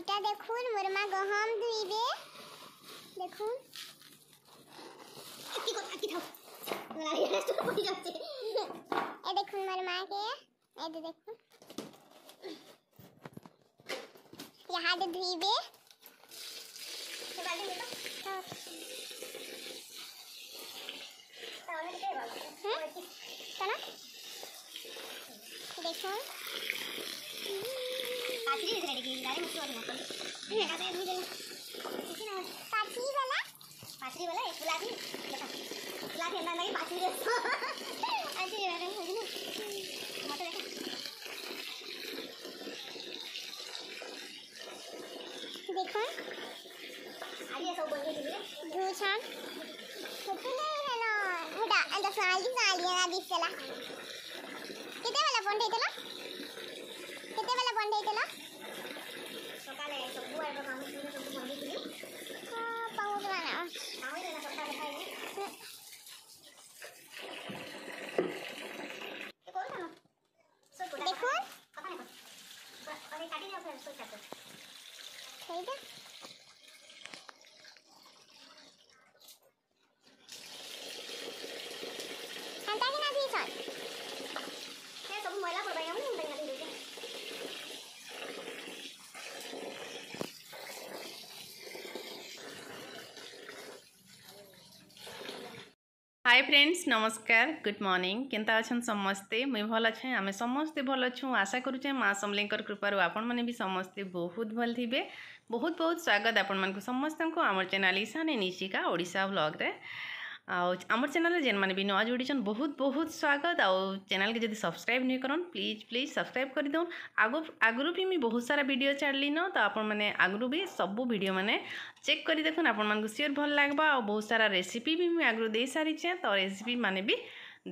এটা দেখুন মোর মা গহম ধুইবে দেখুন কি কথা কি থাক লাগি রেস্ট পড়ে যাচ্ছে এ দেখুন মোর মা কে এ দেখুন यहाँ तो धुईबे देखो দেখুন ধুছান ಕೆತ್ತೇವಲ್ಲ ಪೊಂಡ ಐತಲ್ಲ ಕೆತ್ತೇವಲ್ಲ ಪೊಂಡ ಐತಲ್ಲ 可以的。फ्रेंड्स नमस्कार गुड मर्निंग केन्ता अच्छन् समस्ते मुई भल अच्छे आम समस्ते भल अछुँ आशा करुचे माँ समली कृपार आपण मैंने भी समस्ते बहुत भल थे बहुत बहुत स्वागत आपण मैं समस्त को आम चैनल ईशान निशिका ओडा ब्लग्रे ଆଉ ଆମର ଚ୍ୟାନେଲ୍ରେ ଯେନ୍ମାନେ ବି ନୂଆ ଯୋଡ଼ିଛନ୍ ବହୁତ ବହୁତ ସ୍ୱାଗତ ଆଉ ଚ୍ୟାନେଲ୍କେ ଯଦି ସବସ୍କ୍ରାଇବ୍ ନେଇ କରନ୍ ପ୍ଲିଜ୍ ପ୍ଲିଜ୍ ସବସ୍କ୍ରାଇବ୍ କରିଦେଉନ୍ ଆଗ ଆଗରୁ ବି ମୁଇଁ ବହୁତ ସାରା ଭିଡ଼ିଓ ଛାଡ଼ିଲିନ ତ ଆପଣମାନେ ଆଗରୁ ବି ସବୁ ଭିଡ଼ିଓ ମାନେ ଚେକ୍ କରି ଦେଖୁନ୍ ଆପଣମାନଙ୍କୁ ସିଓର୍ ଭଲ ଲାଗ୍ବା ଆଉ ବହୁତ ସାରା ରେସିପି ବି ମୁଇଁ ଆଗରୁ ଦେଇସାରିଛେଁ ତ ରେସିପି ମାନେ ବି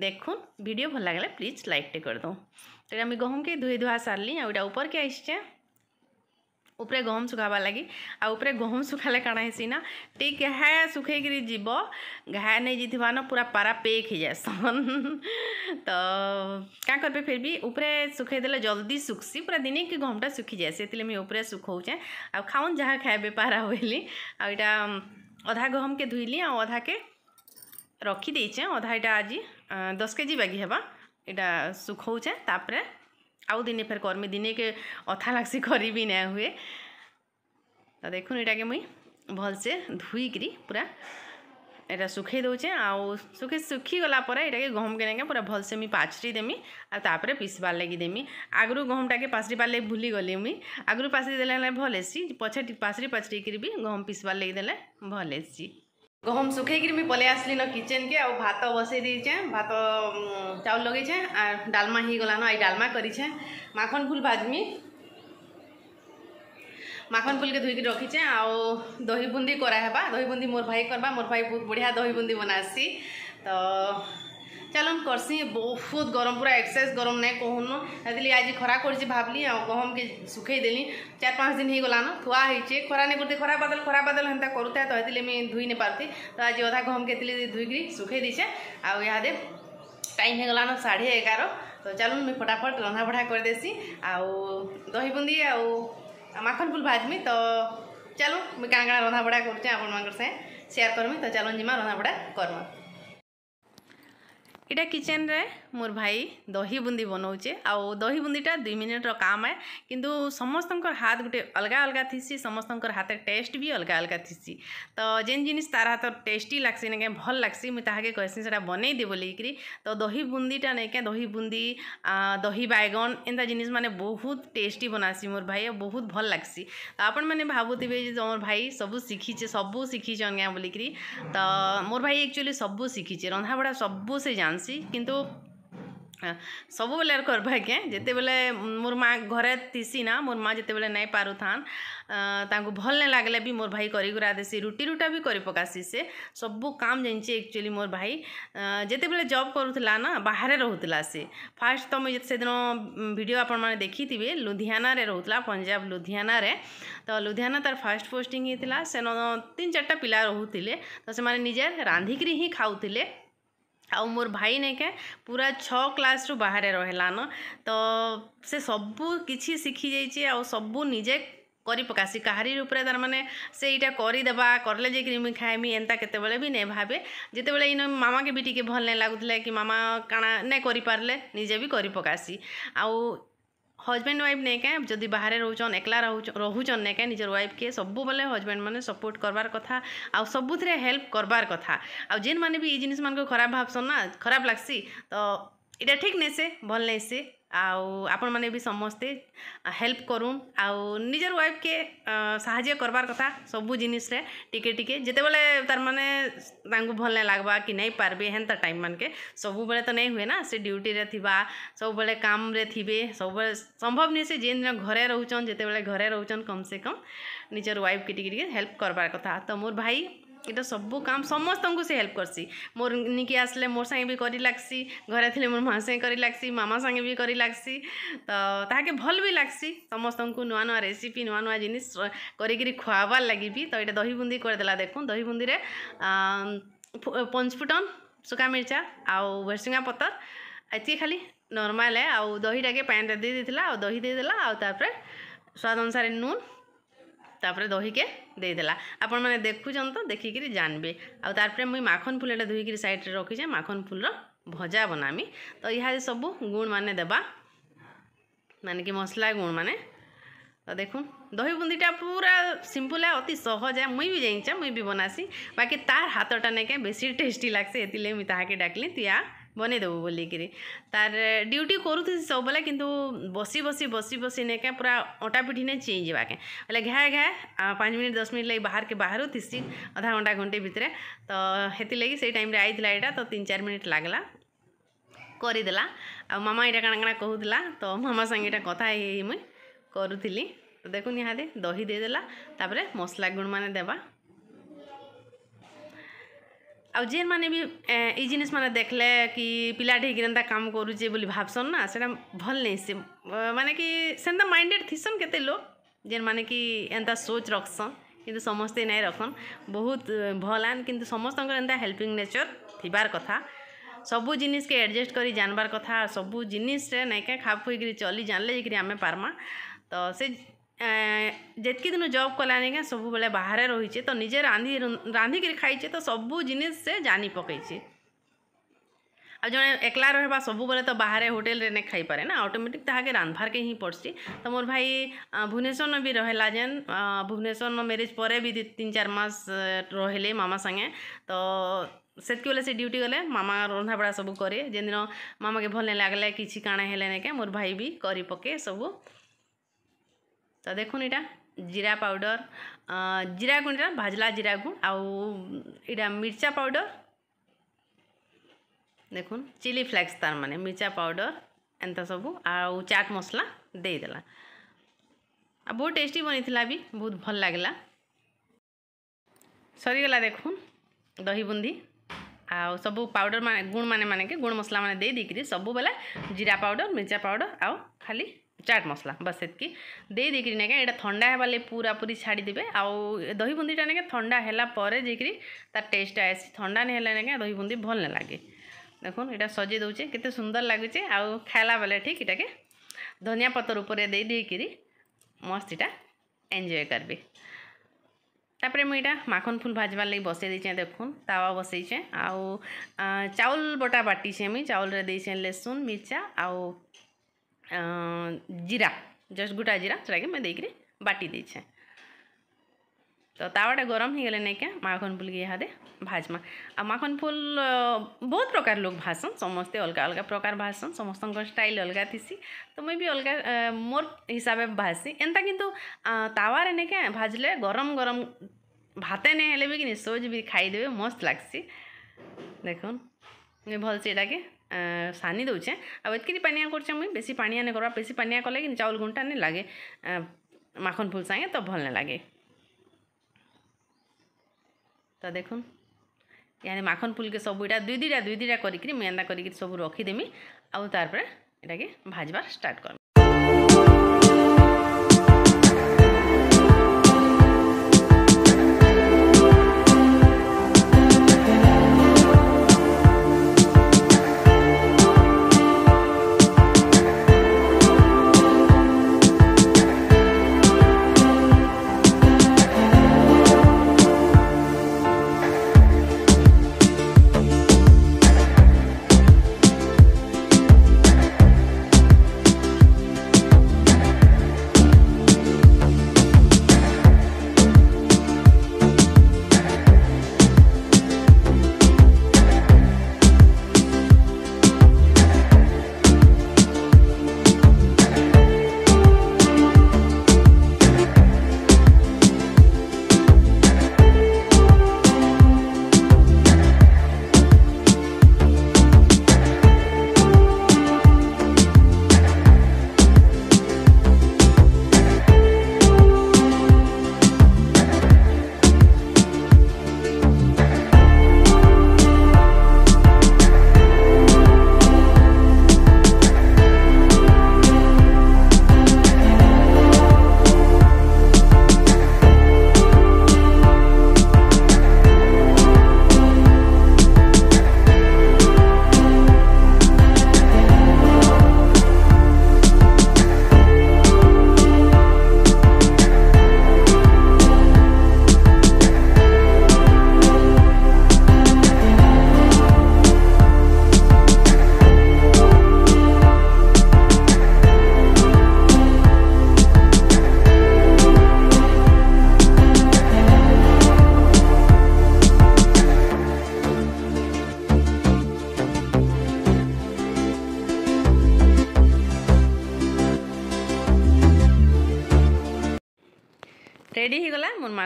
দেখুন ভিডিও ভাল লাগলে প্লিজ লাইকটে করে দাও তাহলে আমি গহমকে ধুয়ে ধোয়া সারলি আর ওইটা উপরকে আসছে उपरे गहम सुखाबार लगी आउे गहम सुखाले कण है ना टी घाय सुखे जीव घाय नहीं जी न पूरा पारा पेक ही जासन तो क्या कर फिर भी उपरे सुखेदे जल्दी सुखसी पूरा दिन कि गहमटा सुखी जाए से मुझे उपरे सुखे आऊन जहाँ खाए पारा होली आईटा अधा गहम के धोली आधा के रखी देचे अधा यहाँ आज दस के जी बागी हाँ यहाँ सुखे तापर ଆଉ ଦିନେ ଫେର୍ କର୍ମି ଦିନେକେ ଅଥା ଲାଗ୍ସି କରିବି ନାଇଁ ହୁଏ ତ ଦେଖୁନ୍ ଏଇଟାକେ ମୁଇଁ ଭଲ୍ସେ ଧୁଇକିରି ପୁରା ଏଇଟା ଶୁଖେଇ ଦେଉଛେ ଆଉ ଶୁଖେଇ ଶୁଖିଗଲା ପରେ ଏଇଟାକେ ଗହମ୍କେ ନେଇକେ ପୁରା ଭଲ୍ସେ ମୁଇଁ ପାଛରି ଦେମି ଆଉ ତାପରେ ପିସ୍ବାର୍ ଲାଗି ଦେମି ଆଗରୁ ଗହମ୍ଟାକେ ପାଛରିବାର୍ ଲାଗି ଭୁଲିଗଲି ମୁଇଁ ଆଗରୁ ପାଛରି ଦେଲେ ହେଲେ ଭଲ୍ ହେସି ପଛେ ପାଛରି ପାଛରିକିରି ବି ଗହମ୍ ପିସ୍ବାର୍ ଲାଗି ଦେଲେ ଭଲ୍ ହେସି গহম শুখাইকি মুই পলাই আসলিন কিচেনকে আউ ভাত বসাই দিয়েছে ভাত চাউল লগাইছে আর ডালমা হয়েগলান আই ডালমা করিছে মাখন ফুল ভাজমি মাখন ফুলকে ধুইকি রখিছে আউ দহি বুন্দি করা হবা দহি বুন্দি মোর ভাই করবা মোর ভাই বহুত বঢ়িয়া দহি বুন্দি বনাসি তো ଚାଲନ୍ କର୍ସି ବହୁତ ଗରମ ପୁରା ଏକ୍ସେସ୍ ଗରମ ନାଇଁ କହୁନ ହେଥିଲାଗି ଆଜି ଖରା କରିଛି ଭାବଲି ଆଉ ଗହମକେ ଶୁଖେଇ ଦେଲି ଚାରି ପାଞ୍ଚ ଦିନ ହେଇଗଲାନ ଥୁଆ ହେଇଛେ ଖରା ନାଇଁ କରୁଛି ଖରା ବାଦଲ ଖରା ବାଦଲ ହେନ୍ତା କରୁଥାଏ ତ ହେଥିଲାଗି ମୁଇଁ ଧୁଇ ନାଇଁ ପାରୁଛି ତ ଆଜି ଅଧା ଗହମକେ ହେଥିଲାଗି ଧୁଇକିରି ଶୁଖେଇ ଦେଇଛେ ଆଉ ଇହାଦେ ଟାଇମ୍ ହେଇଗଲାନ ସାଢ଼େ ଏଗାର ତ ଚାଲୁନ୍ ମୁଇଁ ଫଟାଫଟ ରନ୍ଧାବଢ଼ା କରିଦେସି ଆଉ ଦହି ବୁନ୍ଦି ଆଉ ମାଖନ ଫୁଲ ଭାଜମି ତ ଚାଲୁନ୍ ମୁଇଁ କାଣା କାଣା ରନ୍ଧାବଢ଼ା କରୁଛେଁ ଆପଣମାନଙ୍କର ସାଙ୍ଗେ ସେୟାର କରମି ତ ଚାଲୁନ୍ ଯିମା ରନ୍ଧାବଢ଼ା କର୍ମା इटा किचन रे मोर भाई दही बुंदी बनाऊचे आ दही बुंदीटा दुई मिनिट्र काम है कि समस्त हाथ गोटे अलग अलग थी समस्त हाथ टेस्ट भी अलग अलग थी तो जेन जिन तार हाथ टेस्ट लग्सी नहीं क्या भल लग्सी मुझे कहसी से दे बोलिकी तो दही बुंदीटा नहीं क्या दही बुंदी दही बैगन एंता जिनिस मैंने बहुत टेस्ट बनासी मोर भाई बहुत भल लग्सी तो आपण मैंने भावुवे तुम भाई सब शिखीचे सब शिखीचन क्या बोलिकी तो मोर भाई एक्चुअली सब शिखीचे रंधा बढ़ा सब से जान ଜାଣିଛି କିନ୍ତୁ ସବୁବେଲେ କର୍ବାକେ ଯେତେବେଲେ ମୋର୍ ମା' ଘରେ ଥିସି ନା ମୋର୍ ମା' ଯେତେବେଲେ ନାଇଁ ପାରୁଥାନ୍ ତାଙ୍କୁ ଭଲ୍ ନାଇଁ ଲାଗ୍ଲେ ବି ମୋର୍ ଭାଇ କରିକୁରା ଦେସି ରୁଟି ରୁଟା ବି କରି ପକାସି ସେ ସବୁ କାମ୍ ଜାଣିଛି ଆକ୍ଚୁଆଲି ମୋର୍ ଭାଇ ଯେତେବେଲେ ଜବ୍ କରୁଥିଲା ନା ବାହାରେ ରହୁଥିଲା ସେ ଫାର୍ଷ୍ଟ ତ ମୁଇଁ ସେଦିନ ଭିଡ଼ିଓ ଆପଣମାନେ ଦେଖିଥିବେ ଲୁଧିଆନାରେ ରହୁଥିଲା ପଞ୍ଜାବ ଲୁଧିଆନାରେ ତ ଲୁଧିଆନା ତାର ଫାର୍ଷ୍ଟ ପୋଷ୍ଟିଂ ହେଇଥିଲା ସେନ ତିନି ଚାରିଟା ପିଲା ରହୁଥିଲେ ତ ସେମାନେ ନିଜେ ରାନ୍ଧିକିରି ହିଁ ଖାଉଥିଲେ ଆଉ ମୋର ଭାଇ ନେଇକେ ପୁରା ଛଅ କ୍ଲାସ୍ରୁ ବାହାରେ ରହିଲାନ ତ ସେ ସବୁ କିଛି ଶିଖିଯାଇଛି ଆଉ ସବୁ ନିଜେ କରିପକାସି କାହାରି ଉପରେ ତାର ମାନେ ସେ ଏଇଟା କରିଦେବା କରଲେ ଯାଇକିରି ମୁଇଁ ଖାଇମି ଏନ୍ତା କେତେବେଳେ ବି ନାଇଁ ଭାବେ ଯେତେବେଳେ ଇନ ମାମାକେ ବି ଟିକେ ଭଲ ନାଇଁ ଲାଗୁଥିଲା କି ମାମା କାଣା ନାଇଁ କରିପାରିଲେ ନିଜେ ବି କରିପକାସି ଆଉ হজবেন্ড ওয়াইফ নেইকা যদি বাহারে রহুছন একলা রহুছন নেইকা নিজের ওয়াইফকে সবুবেলে হজবেন্ড মানে সপোর্ট করবার কথা আউ সবুথরে হেল্প করবার কথা আউ যেন মানে বি এই জিনিস মানকে খারাপ ভাবছন না খারাপ লাগছি তো এটা ঠিক নেই সে ভল নেই সে ଆଉ ଆପଣମାନେ ବି ସମସ୍ତେ ହେଲ୍ପ କରୁନ୍ ଆଉ ନିଜର୍ ୱାଇଫ୍କେ ସାହାଯ୍ୟ କର୍ବାର୍ କଥା ସବୁ ଜିନିଷ୍ରେ ଟିକେ ଟିକେ ଯେତେବେଲେ ତାର୍ମାନେ ତାଙ୍କୁ ଭଲ୍ ନାଇଁ ଲାଗ୍ବା କି ନାଇଁ ପାର୍ବେ ହେନ୍ତା ଟାଇମ୍ ମାନକେ ସବୁବେଳେ ତ ନାଇଁ ହୁଏ ନା ସେ ଡ୍ୟୁଟିରେ ଥିବା ସବୁବେଳେ କାମ୍ରେ ଥିବେ ସବୁବେଳେ ସମ୍ଭବ ନୁହେଁ ସେ ଯେନ୍ ଦିନ ଘରେ ରହୁଛନ୍ ଯେତେବେଳେ ଘରେ ରହୁଛନ୍ କମ୍ ସେ କମ୍ ନିଜର୍ ୱାଇଫ୍କେ ଟିକେ ଟିକେ ହେଲ୍ପ କର୍ବାର୍ କଥା ତ ମୋର୍ ଭାଇ ଏଇଟା ସବୁ କାମ ସମସ୍ତଙ୍କୁ ସେ ହେଲ୍ପ କରସି ମୋର ନିକି ଆସିଲେ ମୋର ସାଙ୍ଗେ ବି କରି ଲାଗ୍ସି ଘରେ ଥିଲେ ମୋର ମା' ସାଙ୍ଗେ କରି ଲାଗ୍ସି ମାମା ସାଙ୍ଗେ ବି କରି ଲାଗ୍ସି ତ ତାହାକେ ଭଲ ବି ଲାଗ୍ସି ସମସ୍ତଙ୍କୁ ନୂଆ ନୂଆ ରେସିପି ନୂଆ ନୂଆ ଜିନିଷ କରିକିରି ଖୁଆବାର୍ ଲାଗି ବି ତ ଏଇଟା ଦହିବୁନ୍ଦି କରିଦେଲା ଦେଖୁ ଦହିବୁନ୍ଦିରେ ପଞ୍ଚଫୁଟନ ଶୁଖା ମିର୍ଚା ଆଉ ଭେର୍ସିଙ୍ଗା ପତର ଏତିକି ଖାଲି ନର୍ମାଲ ଆଉ ଦହିଟାକେ ପାଣିରେ ଦେଇ ଦେଇଥିଲା ଆଉ ଦହି ଦେଇଦେଲା ଆଉ ତାପରେ ସ୍ୱାଦ ଅନୁସାରେ ନୁନ୍ তাপরে দহিকে ଦେଇଦେଲା ଆପଣମାନେ ଦେଖୁଛନ୍ ତ ଦେଖିକିରି ଜାଣିବେ ଆଉ ତାପରେ ମୁଇଁ ମାଖନ ଫୁଲଟା ଧୋଇକିରି ସାଇଡ଼୍ରେ ରଖିଛେ ମାଖନ ଫୁଲର ଭଜା ବନାମି ତ ଇହାଦେ ସବୁ ଗୁଣ୍ମାନେ ଦେବା ମାନେ କି ମସଲା ଗୁଣ୍ମାନେ ତ ଦେଖୁନ୍ ଦହି ବୁନ୍ଦିଟା ପୁରା ସିମ୍ପଲ୍ ଏ ଅତି ସହଜ ଏ ମୁଇଁ ବି ଜାଣିଛେ ମୁଇଁ ବି ବନାସି ବାକି ତାର୍ ହାତଟା ନେଇକେ ବେଶୀ ଟେଷ୍ଟି ଲାଗ୍ସି ଏଥିଲାଗି ମୁଇଁ ତାହାକେ ଡାକିଲି ତୁଇ ଆ ବନେଇଦେବୁ ବୋଲିକିରି ତାର୍ ଡ୍ୟୁଟି କରୁଥିସି ସବୁବେଳେ କିନ୍ତୁ ବସି ବସି ବସି ବସି ନେକେ ପୁରା ଅଣ୍ଟା ପିଠି ନେ ଚେଇଁ ଯିବାକେ ବୋଲେ ଘାଏ ଘାଏ ପାଞ୍ଚ ମିନିଟ୍ ଦଶ ମିନିଟ୍ ଲାଗି ବାହାରକେ ବାହାରୁଥିସି ଅଧା ଘଣ୍ଟା ଘଣ୍ଟେ ଭିତରେ ତ ହେଥିଲାଗି ସେଇ ଟାଇମ୍ରେ ଆଇଥିଲା ଏଇଟା ତ ତିନି ଚାରି ମିନିଟ୍ ଲାଗଲା କରିଦେଲା ଆଉ ମାମା ଏଇଟା କାଣା କାଣା କହୁଥିଲା ତ ମାମା ସାଙ୍ଗେ ଏଇଟା କଥା ହେଇ ମୁଇଁ କରୁଥିଲି ତ ଦେଖୁ ନିହାତି ଦହି ଦେଇଦେଲା ତାପରେ ମସଲା ଗୁଣ ମାନେ ଦେବା ଆଉ ଯେନ୍ମାନେ ବି ଇ ଜିନିଷ୍ମାନେ ଦେଖ୍ଲେ କି ପିଲାଟେ ହେଇକିରି ଏନ୍ତା କାମ୍ କରୁଛେ ବୋଲି ଭାବ୍ସନ୍ ନା ସେଟା ଭଲ୍ ନାଇଁସେ ମାନେ କି ସେନ୍ତା ମାଇଣ୍ଡେଡ଼୍ ଥିସନ୍ କେତେ ଲୋକ୍ ଯେନ୍ମାନେ କି ଏନ୍ତା ସୋଚ୍ ରଖ୍ସନ୍ କିନ୍ତୁ ସମସ୍ତେ ନାଇଁ ରଖନ୍ ବହୁତ୍ ଭଲ୍ ଆନ୍ କିନ୍ତୁ ସମସ୍ତଙ୍କର ଏନ୍ତା ହେଲ୍ପିଂ ନେଚର୍ ଥିବାର୍ କଥା ସବୁ ଜିନିଷ୍କେ ଆଡ଼ଜଷ୍ଟ କରି ଜାନ୍ବାର୍ କଥା ସବୁ ଜିନିଷ୍ରେ ନାଇଁକେ ଖାପ୍ ଖୁଇକିରି ଚଲି ଜାନ୍ଲେ ଯାଇକିରି ଆମେ ପାର୍ମା ତ ସେ ଯେତ୍କି ଦିନ ଜବ୍ କଲାଣି ଆଜ୍ଞା ସବୁବେଳେ ବାହାରେ ରହିଛେ ତ ନିଜେ ରାନ୍ଧି ରାନ୍ଧିକିରି ଖାଇଛେ ତ ସବୁ ଜିନିଷ୍ ସେ ଜାନି ପକେଇଛେ ଆଉ ଜଣେ ଏକଲା ରହିବା ସବୁବେଳେ ତ ବାହାରେ ହୋଟେଲ୍ରେ ନାଇଁ ଖାଇପାରେ ନା ଅଟୋମେଟିକ୍ ତାହାକେ ରାନ୍ଧବାର୍କେ ହିଁ ପଡ଼୍ସି ତ ମୋର ଭାଇ ଭୁବନେଶ୍ୱରନ ବି ରହିଲା ଯେନ୍ ଭୁବନେଶ୍ୱରନ ମ୍ୟାରେଜ୍ ପରେ ବି ଦୁଇ ତିନି ଚାରି ମାସ ରହିଲେ ମାମା ସାଙ୍ଗେ ତ ସେତ୍କି ବେଲେ ସେ ଡ୍ୟୁଟି ଗଲେ ମାମା ରନ୍ଧାବଢ଼ା ସବୁ କରେ ଯେନ୍ ଦିନ ମାମାକେ ଭଲ୍ ନାଇଁ ଲାଗ୍ଲେ କିଛି କାଣା ହେଲେ ନାଇଁ କାଏଁ ମୋର୍ ଭାଇ ବି କରି ପକେ ସବୁ তো দেখুন এটা জিরা পাউডর জিরা গুঁড় এটা ভাজলা জিরা গুঁড় আউ এটা মির্চা পাউডর দেখুন চিলি ফ্লেক্স তার মানে মির্চা পাউডর ଏନ୍ତା ସବୁ ଆଉ ଚାଟ୍ ମସଲା ଦେଇଦେଲା ଆଉ ବହୁତ ଟେଷ୍ଟି ବନିଥିଲା ବି ବହୁତ ଭଲ ଲାଗିଲା ସରିଗଲା ଦେଖୁନ୍ ଦହି ବୁନ୍ଦି ଆଉ ସବୁ ପାଉଡ଼ର ମାନେ ଗୁଣ୍ ମାନେ ମାନେକେ ଗୁଣ୍ ମସଲା ମାନେ ଦେଇ ଦେଇକିରି ସବୁବେଲେ ଜିରା ପାଉଡ଼ର ମିର୍ଚା ପାଉଡ଼ର ଆଉ ଖାଲି ଚାଟ୍ ମସଲା ବାସ୍ ସେତିକି ଦେଇ ଦେଇକିରି ନାଇଁ କାଁ ଏଇଟା ଥଣ୍ଡା ହେବା ଲାଗି ପୁରାପୁରି ଛାଡ଼ିଦେବେ ଆଉ ଦହି ବୁନ୍ଦିଟା ନାଇଁ କାଁ ଥଣ୍ଡା ହେଲା ପରେ ଯାଇକିରି ତାର ଟେଷ୍ଟଟା ଆସି ଥଣ୍ଡା ନାଇଁ ହେଲେ ନାଇଁ କାଁ ଦହି ବୁନ୍ଦି ଭଲ ନାଇଁ ଲାଗେ দেখুন এটা সজাই দেছে কেতে সুন্দর লাগুছে আইলা বেলা ঠিক এটাকে ধনিয়া পতর উপরে দিয়ে দিয়ে মস্ত এটা এনজয় করবে তাপরে মু এটা মাখন ফুল ভাজবার লাগে বসাই দিয়েছে দেখুন তাওয়া বসাইছে আউ চাউল বটা বাটিছে আমি চাউলরে দিয়েছে লেসুন মির্চা আউ ଜିରା ଜଷ୍ଟ ଗୋଟା ଜିରା ସେଟାକେ ମୁଇଁ ଦେଇକିରି ବାଟି ଦେଇଛେଁ ତ ତାୱାଟା ଗରମ ହେଇଗଲେ ନାଇଁକେ ମାଖନ୍ ଫୁଲ୍କେ ଇହାଦେ ଭାଜ୍ମା ଆଉ ମାଖନ୍ ଫୁଲ୍ ବହୁତ ପ୍ରକାର ଲୋକ ଭାଜସନ୍ ସମସ୍ତେ ଅଲଗା ଅଲଗା ପ୍ରକାର ଭାଜସନ୍ ସମସ୍ତଙ୍କର ଷ୍ଟାଇଲ୍ ଅଲଗା ଥିସି ତ ମୁଇଁ ବି ଅଲଗା ମୋର ହିସାବେ ଭାଜ୍ସି ଏନ୍ତା କିନ୍ତୁ ତାୱାରେ ନାଇଁକେ ଭାଜିଲେ ଗରମ ଗରମ ଭାତେ ନାଇଁ ହେଲେ ବି କିନି ସୋଜ୍ ବି ଖାଇଦେବେ ମସ୍ତ ଲାଗ୍ସି ଦେଖୁନ୍ ମୁଇଁ ଭଲ୍ସେ ଏଟାକେ ସାନି ଦେଉଛେ ଆଉ ଏତ୍କିରି ପାନିଆ କରୁଛେ ମୁଇଁ ବେଶୀ ପାଣିଆ ନାଇଁ କର୍ବା ବେଶୀ ପାନିଆ କଲେ କି ଚାଉଲ୍ ଗୁଣ୍ଡଟା ନାଇଁ ଲାଗେ ମାଖନ୍ ଫୁଲ୍ ସାଙ୍ଗେ ତ ଭଲ୍ ନାଇଁ ଲାଗେ ତ ଦେଖୁନ୍ ଇହାଦେ ମାଖନ୍ ଫୁଲ୍କେ ସବୁ ଇଟା ଦୁଇ ଦୁଇଟା ଦୁଇ ଦୁଇଟା କରିକିରି ମୁଇଁ ଏନ୍ତା କରିକିରି ସବୁ ରଖିଦେମି ଆଉ ତାର୍ ପରେ ଏଟାକେ ଭାଜବାର୍ ଷ୍ଟାର୍ଟ କର୍ମି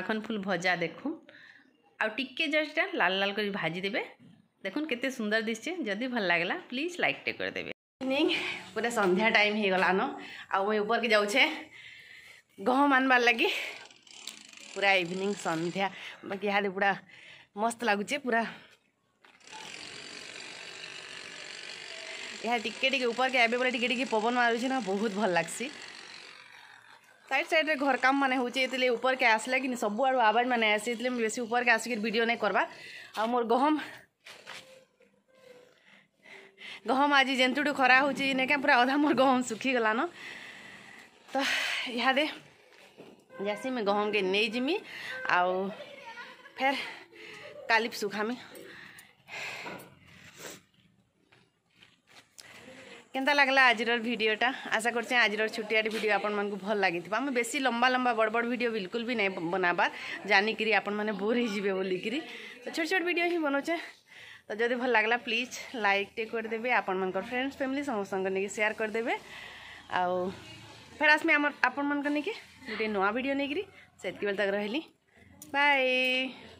মাখন ফুল ভজা দেখুন আউ টিকে জস্ট লাল লাল করে ভাজি দেবে দেখুন কেতে সুন্দর দিচ্ছে যদি ভাল লাগলা প্লিজ লাইকটে করে দেবে ইভিনিং পুরা সন্ধ্যা টাইম হয়ে গলান আপনি উপরকে যাচ্ছে গহম আনবার লাগি পুরা ইভিনিং সন্ধ্যা ইহাদে পুরা মস্ত লাগুছে পুরা ଏହା ଟିକେ ଟିକେ ଉପରକେ ଏବେ ବୋଲେ ଟିକେ ଟିକେ ପବନ ମାରୁଛି ନା ବହୁତ ଭଲ ଲାଗ୍ସି ସାଇଡ୍ ସାଇଡ୍ରେ ଘର କାମ ମାନେ ହେଉଛି ଏଥିରେ ଉପରକେ ଆସିଲେ କି ସବୁଆଡ଼ୁ ଆବାଜ ମାନେ ଆସେ ଏଥିରେ ମୁଁ ବେଶୀ ଉପରକେ ଆସିକିରି ଭିଡ଼ିଓ ନାଇଁ କର୍ବା ଆଉ ମୋର ଗହମ ଗହମ ଆଜି ଯେନ୍ତୁଠୁ ଖରା ହେଉଛି ନେକେ ପୁରା ଅଧା ମୋର ଗହମ ଶୁଖିଗଲାନ ତ ଇହାଦେ ଯାସି ମୁଇଁ ଗହମକେ ନେଇଯିମି ଆଉ ଫେର୍ କାଲିପ ଶୁଖାମି কেনা লাগলা আজর ভিডিওটা আশা করছি আজর ছুটিয়াটি ভিডিও আপনার ভাল লাগি আমি বেশি লম্বা লম্বা বড় বড় ভিডিও বিলকুল বি নাই বনাবার জানিকি আপন মানে বোর হয়ে বলিকি তো ছোট ছোট ভিডিও হি বনাওছে তো যদি ভাল লাগলা প্লিজ লাইকটে করেদেবে আপনার ফ্রেন্ডস ফ্যামিলি সমস্ত নিয়ে সেয়ার করেদেবে আও ফের আসমি আমার আপনার নিয়ে গোটে নয় ভিডিও নিয়ে সেতকি বেলা তাক রহলি বাই